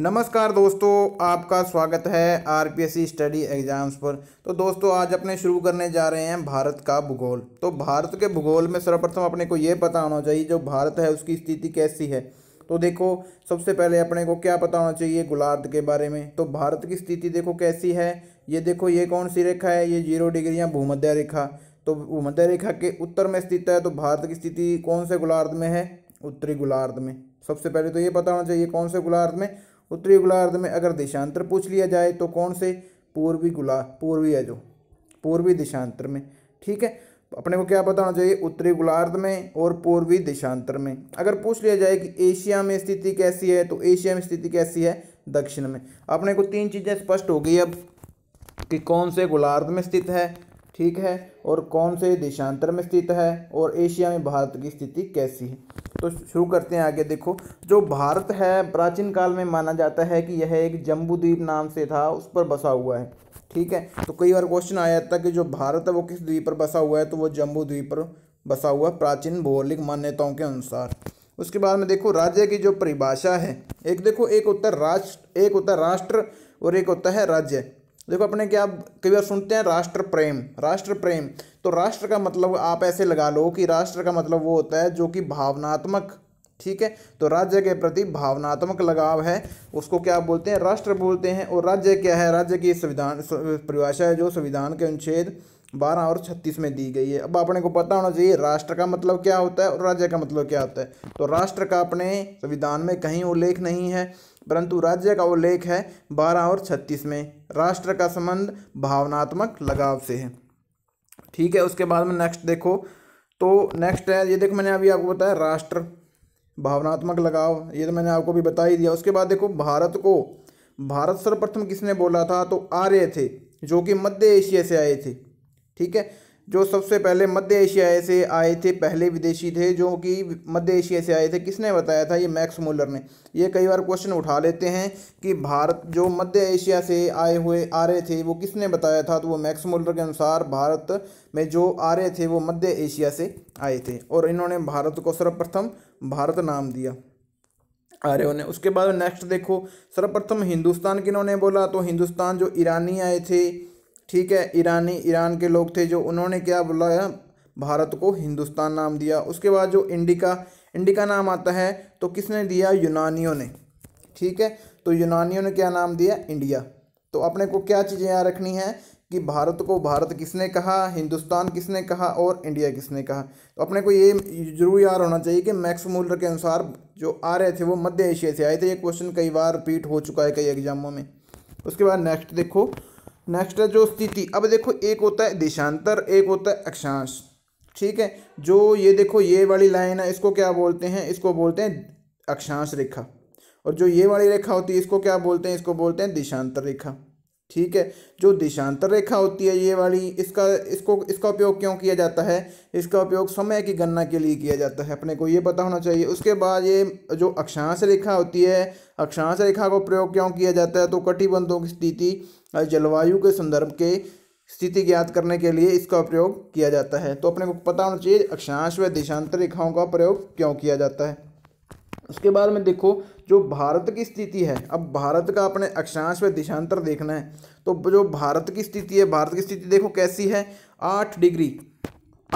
नमस्कार दोस्तों आपका स्वागत है आरपीएससी स्टडी एग्जाम्स पर तो दोस्तों आज अपने शुरू करने जा रहे हैं भारत का भूगोल तो भारत के भूगोल में सर्वप्रथम अपने को ये पता होना चाहिए जो भारत है उसकी स्थिति कैसी है तो देखो सबसे पहले अपने को क्या पता होना चाहिए गोलार्ध के बारे में तो भारत की स्थिति देखो कैसी है ये देखो ये कौन सी रेखा है ये जीरो डिग्री या भूमध्य रेखा तो भूमध्य रेखा के उत्तर में स्थित है तो भारत की स्थिति कौन से गोलार्ध में है उत्तरी गोलार्ध में सबसे पहले तो ये पता होना चाहिए कौन से गोलार्ध में उत्तरी गोलार्ध में अगर देशांतर पूछ लिया जाए तो कौन से पूर्वी गुला पूर्वी है जो पूर्वी दिशांतर में ठीक है अपने को क्या बताना चाहिए उत्तरी गोलार्ध में और पूर्वी दिशांतर में अगर पूछ लिया जाए कि एशिया में स्थिति कैसी है तो एशिया में स्थिति कैसी है दक्षिण में अपने को तीन चीज़ें स्पष्ट हो गई अब कि कौन से गोलार्ध में स्थित है ठीक है और कौन से देशांतर में स्थित है और एशिया में भारत की स्थिति कैसी है तो शुरू करते हैं आगे देखो जो भारत है प्राचीन काल में माना जाता है कि यह एक जम्बूद्वीप नाम से था उस पर बसा हुआ है ठीक है तो कई बार क्वेश्चन आया था कि जो भारत है वो किस द्वीप पर बसा हुआ है तो वो जम्बू द्वीप पर बसा हुआ है प्राचीन भौगोलिक मान्यताओं के अनुसार उसके बाद में देखो राज्य की जो परिभाषा है एक देखो एक उत्तर राष्ट्र एक होता राष्ट्र और एक होता है राज्य देखो अपने क्या कई बार सुनते हैं राष्ट्र प्रेम राष्ट्र प्रेम तो राष्ट्र का मतलब आप ऐसे लगा लो कि राष्ट्र का मतलब वो होता है जो कि भावनात्मक ठीक है तो राज्य के प्रति भावनात्मक लगाव है उसको क्या बोलते हैं राष्ट्र बोलते हैं और राज्य क्या है राज्य की संविधान परिभाषा है जो संविधान के अनुच्छेद बारह और छत्तीस में दी गई है अब अपने को पता होना चाहिए राष्ट्र का मतलब क्या होता है और राज्य का मतलब क्या होता है तो राष्ट्र का अपने संविधान में कहीं उल्लेख नहीं है परंतु राज्य का उल्लेख है बारह और छत्तीस में राष्ट्र का संबंध भावनात्मक लगाव से है ठीक है उसके बाद में नेक्स्ट देखो तो नेक्स्ट है ये देखो मैंने अभी आपको बताया राष्ट्र भावनात्मक लगाव ये तो मैंने आपको भी बता ही दिया उसके बाद देखो भारत को भारत सर्वप्रथम किसने बोला था तो आर्य थे जो कि मध्य एशिया से आए थे ठीक है जो सबसे पहले मध्य एशिया से आए थे पहले विदेशी थे जो कि मध्य एशिया से आए थे किसने बताया था ये मैक्स मूलर ने ये कई बार क्वेश्चन उठा लेते हैं कि भारत जो मध्य एशिया से आए हुए आ रहे थे वो किसने बताया था तो वो मैक्स मूलर के अनुसार भारत में जो आ रहे थे वो मध्य एशिया से आए थे और इन्होंने भारत को सर्वप्रथम भारत नाम दिया आर्यों ने उसके बाद नेक्स्ट देखो सर्वप्रथम हिंदुस्तान किन्होंने बोला तो हिंदुस्तान जो ईरानी आए थे ठीक है ईरानी ईरान के लोग थे जो उन्होंने क्या बुलाया भारत को हिंदुस्तान नाम दिया उसके बाद जो इंडिका इंडिका नाम आता है तो किसने दिया यूनानियों ने ठीक है तो यूनानियों ने क्या नाम दिया इंडिया तो अपने को क्या चीज़ें यहाँ रखनी है कि भारत को भारत किसने कहा हिंदुस्तान किसने कहा और इंडिया किसने कहा तो अपने को ये जरूर याद होना चाहिए कि मैक्स मूलर के अनुसार जो आ रहे थे वो मध्य एशिया से आए थे ये क्वेश्चन कई बार रिपीट हो चुका है कई एग्जामों में उसके बाद नेक्स्ट देखो नेक्स्ट है जो स्थिति अब देखो एक होता है देशांतर एक होता है अक्षांश ठीक है जो ये देखो ये वाली लाइन है इसको क्या बोलते हैं इसको बोलते हैं अक्षांश रेखा और जो ये वाली रेखा होती है इसको क्या बोलते हैं इसको बोलते हैं देशांतर रेखा ठीक है जो देशांतर रेखा होती है ये वाली इसका इसको इसका उपयोग क्यों किया जाता है इसका उपयोग समय की गणना के लिए किया जाता है अपने को ये पता होना चाहिए उसके बाद ये जो अक्षांश रेखा होती है अक्षांश रेखा को प्रयोग क्यों किया जाता है तो कटिबंधों की स्थिति जलवायु के संदर्भ के स्थिति ज्ञात करने के लिए इसका प्रयोग किया जाता है तो अपने को पता होना चाहिए अक्षांश व देशांतर रेखाओं का प्रयोग क्यों किया जाता है उसके बाद में देखो जो भारत की स्थिति है अब भारत का अपने अक्षांश व दिशांतर देखना है तो जो भारत की स्थिति है भारत की स्थिति देखो कैसी है आठ डिग्री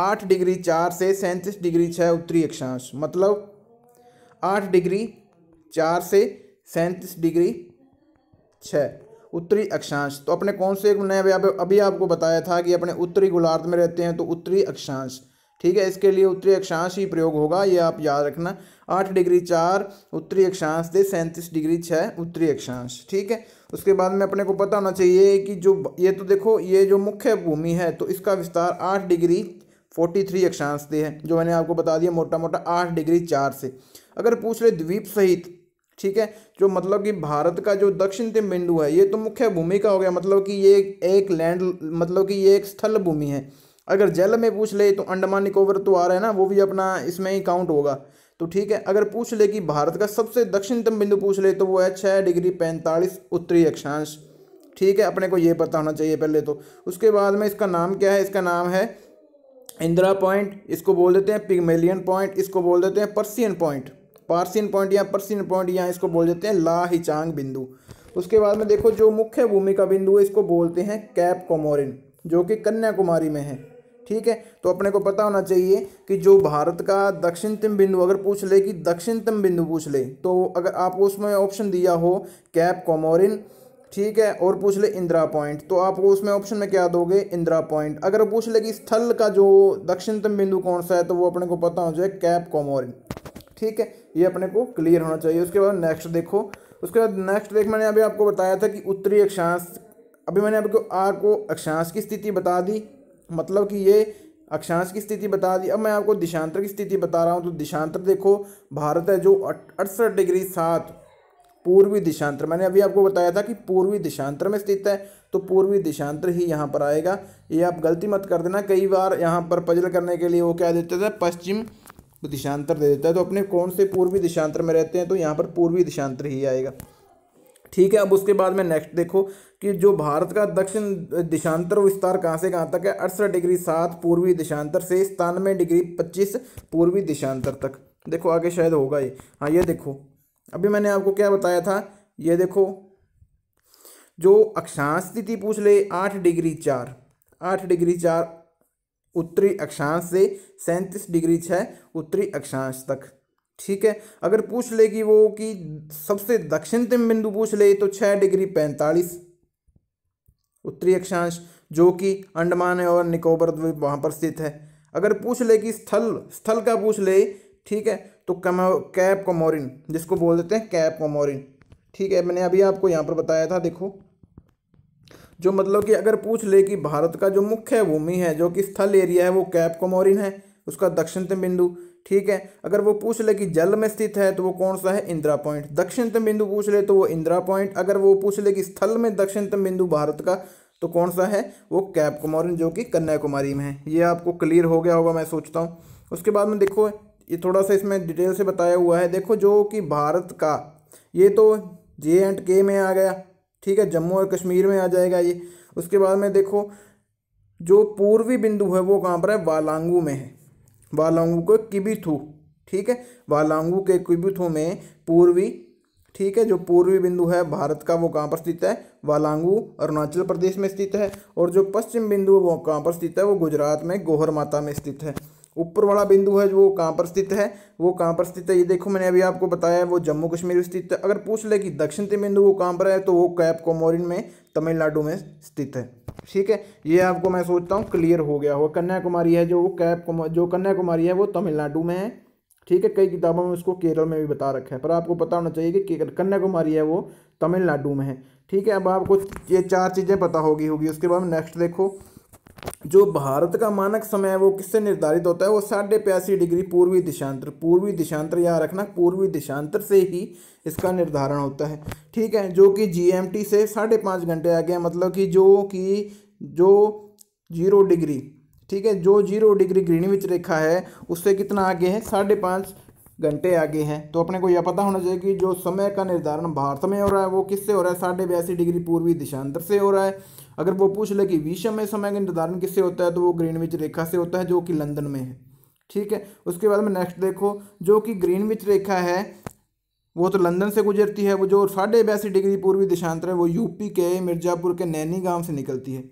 आठ डिग्री चार से सैंतीस डिग्री छः उत्तरी अक्षांश मतलब आठ डिग्री चार से सैंतीस डिग्री छ उत्तरी अक्षांश तो अपने कौन से अभी, अभी आपको बताया था कि अपने उत्तरी गोलार्ध में रहते हैं तो उत्तरी अक्षांश ठीक है इसके लिए उत्तरी अक्षांश ही प्रयोग होगा ये आप याद रखना आठ डिग्री चार उत्तरी अक्षांश से सैंतीस डिग्री छः उत्तरी अक्षांश ठीक है उसके बाद में अपने को पता होना चाहिए कि जो ये तो देखो ये जो मुख्य भूमि है तो इसका विस्तार आठ डिग्री फोर्टी थ्री अक्षांश से है जो मैंने आपको बता दिया मोटा मोटा आठ डिग्री चार से अगर पूछ ले द्वीप सहित ठीक है जो मतलब कि भारत का जो दक्षिण तिम बिंदु है ये तो मुख्य भूमि का हो गया मतलब कि ये एक लैंड मतलब कि ये एक स्थल भूमि है अगर जेल में पूछ ले तो अंडमान निकोबर तो आ रहा है ना वो भी अपना इसमें ही काउंट होगा तो ठीक है अगर पूछ ले कि भारत का सबसे दक्षिणतम बिंदु पूछ ले तो वो है छः डिग्री पैंतालीस उत्तरी अक्षांश ठीक है अपने को ये पता होना चाहिए पहले तो उसके बाद में इसका नाम क्या है इसका नाम है इंदिरा पॉइंट इसको बोल देते हैं पिगमेलियन पॉइंट इसको बोल देते हैं पर्सियन पॉइंट पार्सियन पॉइंट या पर्सियन पॉइंट या इसको बोल देते हैं ला हिचांग बिंदु उसके बाद में देखो जो मुख्य भूमि का बिंदु है इसको बोलते हैं कैप कोमोरिन जो कि कन्याकुमारी में है ठीक है तो अपने को पता होना चाहिए कि जो भारत का दक्षिणतम बिंदु अगर पूछ ले कि दक्षिणतम बिंदु पूछ ले तो अगर आपको उसमें ऑप्शन दिया हो कैप कॉमोरिन ठीक है और पूछ ले इंदिरा पॉइंट तो आपको उसमें ऑप्शन में क्या दोगे इंदिरा पॉइंट अगर पूछ ले कि स्थल का जो दक्षिणतम बिंदु कौन सा है तो वो अपने को पता हो जाए कैप कॉमोरिन ठीक है ये अपने को क्लियर होना चाहिए उसके बाद नेक्स्ट देखो उसके बाद नेक्स्ट देख मैंने अभी आपको बताया था कि उत्तरी अक्षांश अभी मैंने आपको आपको अक्षांश की स्थिति बता दी मतलब कि ये अक्षांश की स्थिति बता दी अब मैं आपको दिशांतर की स्थिति बता रहा हूँ तो दिशांतर देखो भारत है जो अड़सठ डिग्री सात पूर्वी दिशांतर मैंने अभी आपको बताया था कि पूर्वी दिशांतर में स्थित है तो पूर्वी दिशांतर ही यहाँ पर आएगा ये आप गलती मत कर देना कई बार यहाँ पर पजल करने के लिए वो क्या देते थे पश्चिम दिशांतर दे देता है तो अपने कौन से पूर्वी दिशांतर में रहते हैं तो यहाँ पर पूर्वी दिशांतर ही आएगा ठीक है अब उसके बाद में नेक्स्ट देखो कि जो भारत का दक्षिण दिशांतर विस्तार कहाँ से कहाँ तक है अड़सठ डिग्री सात पूर्वी दिशांतर से सतानवे डिग्री पच्चीस पूर्वी दिशांतर तक देखो आगे शायद होगा ये हाँ ये देखो अभी मैंने आपको क्या बताया था ये देखो जो अक्षांश स्थिति पूछ ले आठ डिग्री चार आठ डिग्री चार उत्तरी अक्षांश से सैंतीस डिग्री छः उत्तरी अक्षांश तक ठीक है अगर पूछ ले कि वो कि सबसे दक्षिणतम बिंदु पूछ ले तो छः डिग्री पैंतालीस उत्तरी अक्षांश जो कि अंडमान है और निकोबर द्वीप वहाँ पर स्थित है अगर पूछ ले कि स्थल स्थल का पूछ ले ठीक है तो कैप कोमोरिन जिसको बोल देते हैं कैप कोमोरिन ठीक है मैंने अभी आपको यहाँ पर बताया था देखो जो मतलब कि अगर पूछ ले कि भारत का जो मुख्य भूमि है जो कि स्थल एरिया है वो कैप कोमोरिन है उसका दक्षिणतम बिंदु ठीक है अगर वो पूछ ले कि जल में स्थित है तो वो कौन सा है इंदिरा पॉइंट दक्षिणतम बिंदु पूछ ले तो वो इंदिरा पॉइंट अगर वो पूछ ले कि स्थल में दक्षिणतम बिंदु भारत का तो कौन सा है वो कैप कुमारी जो कि कन्याकुमारी में है ये आपको क्लियर हो गया होगा मैं सोचता हूँ उसके बाद में देखो ये थोड़ा सा इसमें डिटेल से बताया हुआ है देखो जो कि भारत का ये तो जे एंड के में आ गया ठीक है जम्मू और कश्मीर में आ जाएगा ये उसके बाद में देखो जो पूर्वी बिंदु है वो कहाँ पर है वालांगू में है वालांगू के किबिथू ठीक है वालांगू के किबिथू में पूर्वी ठीक है जो पूर्वी बिंदु है भारत का वो कहाँ पर स्थित है वालांगू अरुणाचल प्रदेश में स्थित है और जो पश्चिम बिंदु वो कहाँ पर स्थित है वो गुजरात में गोहर माता में स्थित है ऊपर वाला बिंदु है जो वो कहाँ पर स्थित है वो कहाँ पर स्थित है ये देखो मैंने अभी आपको बताया है वो जम्मू कश्मीर में स्थित है अगर पूछ ले कि तीन बिंदु वो कहाँ पर है तो वो कैप कोमोरिन में तमिलनाडु में स्थित है ठीक है ये आपको मैं सोचता हूँ क्लियर हो गया होगा कन्याकुमारी है जो वो कैप जो कन्याकुमारी है वो तमिलनाडु में है ठीक है कई किताबों में उसको केरल में भी बता रखा है पर आपको पता होना चाहिए कि कन्याकुमारी है वो तमिलनाडु में है ठीक है अब आपको ये चार चीज़ें पता होगी होगी उसके बाद नेक्स्ट देखो जो भारत का मानक समय है वो किससे निर्धारित होता है वो साढ़े बयासी डिग्री पूर्वी दिशांतर पूर्वी दिशांतर यहाँ रखना पूर्वी दिशांतर से ही इसका निर्धारण होता है ठीक है जो कि जी से साढ़े पाँच घंटे आ गया मतलब कि जो कि जो जीरो डिग्री ठीक है जो जीरो डिग्री ग्रीनविच रेखा है उससे कितना आगे है साढ़े पाँच घंटे आगे हैं तो अपने को यह पता होना चाहिए कि जो समय का निर्धारण भारत में हो रहा है वो किससे हो रहा है साढ़े बयासी डिग्री पूर्वी दिशांतर से हो रहा है अगर वो पूछ ले कि विषमय समय का निर्धारण किससे होता है तो वो ग्रीनविच रेखा से होता है जो कि लंदन में है ठीक है उसके बाद में नेक्स्ट देखो जो कि ग्रीनविच रेखा है वो तो लंदन से गुजरती है वो जो साढ़े बयासी डिग्री पूर्वी दिशांतर है वो यूपी के मिर्ज़ापुर के नैनी गांव से निकलती है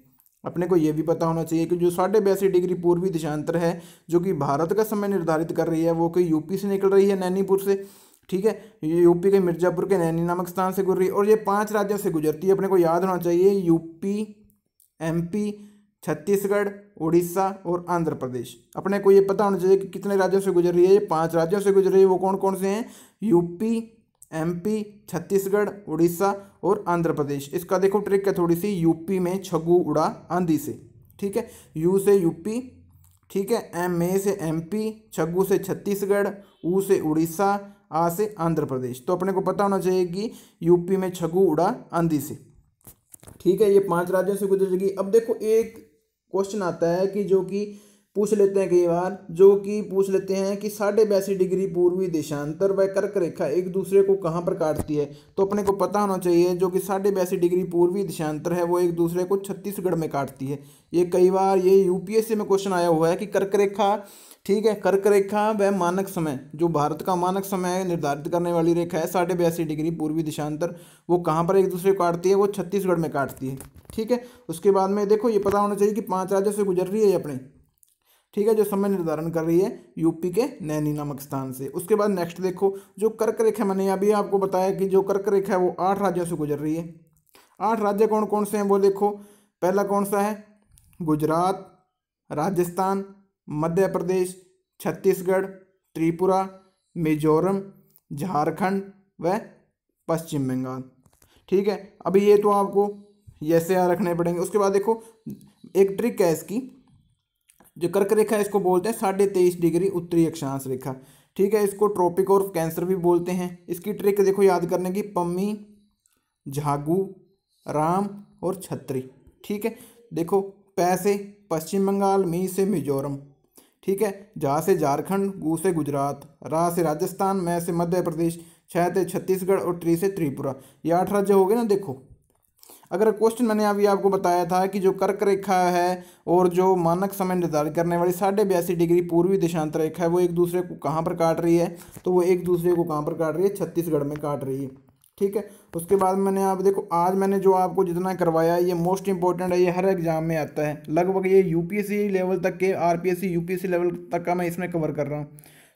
अपने को ये भी पता होना चाहिए कि जो साढ़े बयासी डिग्री पूर्वी दिशांतर है जो कि भारत का समय निर्धारित कर रही है वो कि यूपी से निकल रही है नैनीपुर से ठीक है ये यूपी के मिर्जापुर के नैनी नामक स्थान से गुजर रही है और ये पांच राज्यों से गुजरती है अपने को याद होना चाहिए यूपी एमपी छत्तीसगढ़ उड़ीसा और आंध्र प्रदेश अपने को ये पता होना चाहिए कि कितने राज्यों से गुजर रही है ये पांच राज्यों से गुजर रही है वो कौन कौन से हैं यूपी एमपी छत्तीसगढ़ उड़ीसा और आंध्र प्रदेश इसका देखो ट्रिक है थोड़ी सी यूपी में छगू उड़ा आंधी से ठीक है यू से यूपी ठीक है एम ए से एमपी छगू से छत्तीसगढ़ ऊ से उड़ीसा आ से आंध्र प्रदेश तो अपने को पता होना चाहिए कि यूपी में छगु उड़ा आंधी से ठीक है ये पांच राज्यों से गुजर जाएगी अब देखो एक क्वेश्चन आता है कि जो कि पूछ लेते हैं कई बार जो कि पूछ लेते हैं कि साढ़े बयासी डिग्री पूर्वी देशांतर व कर्क रेखा एक दूसरे को कहाँ पर काटती है तो अपने को पता होना चाहिए जो कि साढ़े बयासी डिग्री पूर्वी देशांतर है वो एक दूसरे को छत्तीसगढ़ में काटती है ये कई बार ये यूपीएससी में क्वेश्चन आया हुआ है कि कर्क रेखा ठीक है कर्क रेखा व मानक समय जो भारत का मानक समय निर्धारित करने वाली रेखा है साढ़े बयासी डिग्री पूर्वी दिशांतर वो कहाँ पर एक दूसरे को काटती है वो छत्तीसगढ़ में काटती है ठीक है उसके बाद में देखो ये पता होना चाहिए कि पांच राज्यों से गुजर रही है अपने ठीक है जो समय निर्धारण कर रही है यूपी के नैनी नामक स्थान से उसके बाद नेक्स्ट देखो जो कर्क रेखा मैंने अभी आपको बताया कि जो कर्क रेखा है वो आठ राज्यों से गुजर रही है आठ राज्य कौन कौन से हैं वो देखो पहला कौन सा है गुजरात राजस्थान मध्य प्रदेश छत्तीसगढ़ त्रिपुरा मिजोरम झारखंड व पश्चिम बंगाल ठीक है अभी ये तो आपको ऐसे रखने पड़ेंगे उसके बाद देखो एक ट्रिक है इसकी जो कर्क रेखा है इसको बोलते हैं साढ़े तेईस डिग्री उत्तरी अक्षांश रेखा ठीक है इसको ट्रॉपिक और कैंसर भी बोलते हैं इसकी ट्रिक देखो याद करने की पम्मी झागू राम और छत्री ठीक है देखो पैसे पश्चिम बंगाल मी से मिजोरम ठीक है जहाँ से झारखंड गू से गुजरात रा से राजस्थान मैं से मध्य प्रदेश छः से छत्तीसगढ़ और त्री से त्रिपुरा ये आठ राज्य हो गए ना देखो अगर क्वेश्चन मैंने अभी आपको बताया था कि जो कर्क रेखा है और जो मानक समय निर्धारित करने वाली साढ़े बयासी डिग्री पूर्वी देशांतर रेखा है वो एक दूसरे को कहाँ पर काट रही है तो वो एक दूसरे को कहाँ पर काट रही है छत्तीसगढ़ में काट रही है ठीक है उसके बाद मैंने आप देखो आज मैंने जो आपको जितना करवाया ये मोस्ट इंपॉर्टेंट है ये हर एग्जाम में आता है लगभग ये यूपीएससी लेवल तक के आरपीएससी यूपीएससी लेवल तक का मैं इसमें कवर कर रहा हूँ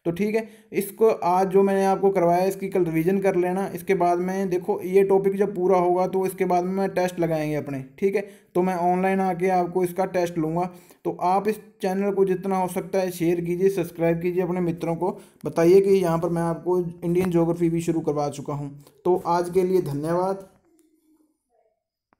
तो ठीक है इसको आज जो मैंने आपको करवाया इसकी कल रिवीजन कर लेना इसके बाद में देखो ये टॉपिक जब पूरा होगा तो इसके बाद में मैं टेस्ट लगाएंगे अपने ठीक है तो मैं ऑनलाइन आके आपको इसका टेस्ट लूँगा तो आप इस चैनल को जितना हो सकता है शेयर कीजिए सब्सक्राइब कीजिए अपने मित्रों को बताइए कि यहाँ पर मैं आपको इंडियन जोग्राफी भी शुरू करवा चुका हूँ तो आज के लिए धन्यवाद